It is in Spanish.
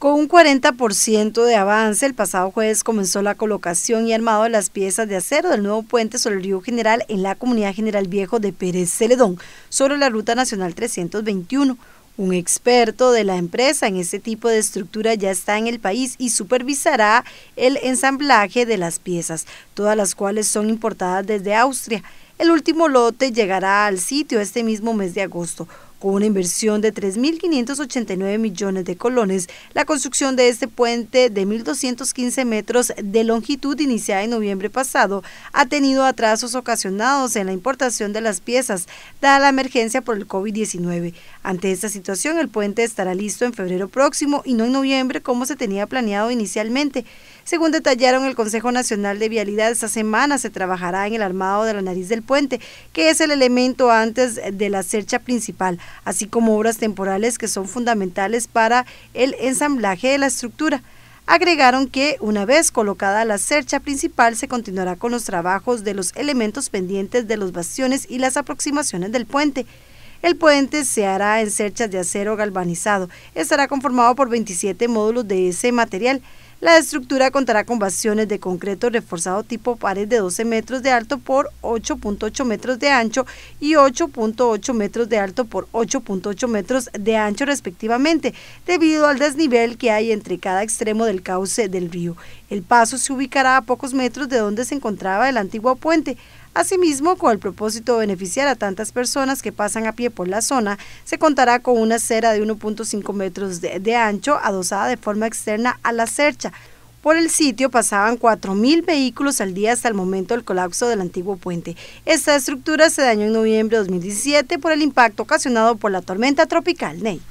Con un 40% de avance, el pasado jueves comenzó la colocación y armado de las piezas de acero del nuevo puente sobre el río General en la comunidad General Viejo de Pérez Celedón, sobre la Ruta Nacional 321. Un experto de la empresa en este tipo de estructura ya está en el país y supervisará el ensamblaje de las piezas, todas las cuales son importadas desde Austria. El último lote llegará al sitio este mismo mes de agosto. Con una inversión de 3.589 millones de colones, la construcción de este puente de 1.215 metros de longitud iniciada en noviembre pasado ha tenido atrasos ocasionados en la importación de las piezas, dada la emergencia por el COVID-19. Ante esta situación, el puente estará listo en febrero próximo y no en noviembre como se tenía planeado inicialmente. Según detallaron el Consejo Nacional de Vialidad, esta semana se trabajará en el armado de la nariz del puente, que es el elemento antes de la cercha principal así como obras temporales que son fundamentales para el ensamblaje de la estructura. Agregaron que una vez colocada la sercha principal se continuará con los trabajos de los elementos pendientes de los bastiones y las aproximaciones del puente. El puente se hará en cerchas de acero galvanizado. Estará conformado por 27 módulos de ese material. La estructura contará con bastiones de concreto reforzado tipo pared de 12 metros de alto por 8.8 metros de ancho y 8.8 metros de alto por 8.8 metros de ancho respectivamente, debido al desnivel que hay entre cada extremo del cauce del río. El paso se ubicará a pocos metros de donde se encontraba el antiguo puente. Asimismo, con el propósito de beneficiar a tantas personas que pasan a pie por la zona, se contará con una acera de 1.5 metros de, ancho adosada de forma externa a la cercha. Por el sitio pasaban 4.000 vehículos al día hasta el momento del colapso del antiguo puente. Esta estructura se dañó en noviembre de 2017 por el impacto ocasionado por la tormenta tropical Ney.